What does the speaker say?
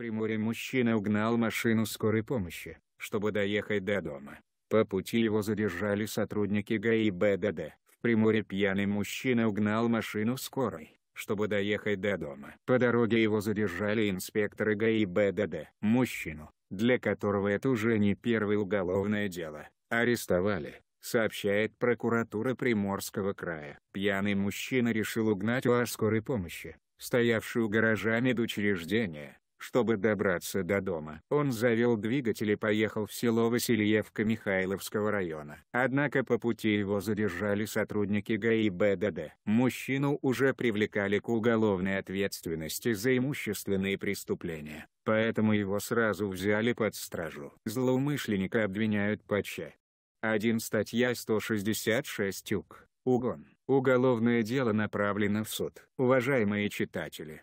Приморье мужчина угнал машину скорой помощи, чтобы доехать до дома. По пути его задержали сотрудники ГАИ БДД. В Приморье пьяный мужчина угнал машину скорой, чтобы доехать до дома. По дороге его задержали инспекторы ГАИ БДД. Мужчину, для которого это уже не первое уголовное дело, арестовали, сообщает прокуратура Приморского края. Пьяный мужчина решил угнать УАЗ скорой помощи, стоявшую гаражами до учреждения. Чтобы добраться до дома, он завел двигатель и поехал в село Васильевка Михайловского района. Однако по пути его задержали сотрудники ГАИ БДД. Мужчину уже привлекали к уголовной ответственности за имущественные преступления, поэтому его сразу взяли под стражу. Злоумышленника обвиняют по ЧА. 1 статья 166 УК. Угон. Уголовное дело направлено в суд. Уважаемые читатели,